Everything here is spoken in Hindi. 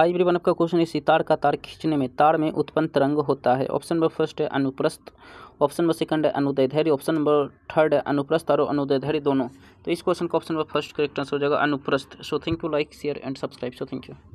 हाई रिबन आपका क्वेश्चन है सितार का तार खींचने में तार में उत्पन्न तरंग होता है ऑप्शन नंबर फर्स्ट है अनुप्रस्थ ऑप्शन नंबर सेकंड है अनुदय धैर्य ऑप्शन नंबर थर्ड है अनुप्रस्थ और अनुदय धैर्य दोनों तो इस क्वेश्चन का option number first correct answer हो जाएगा अनुप्रस्थ so thank you like share and subscribe so thank you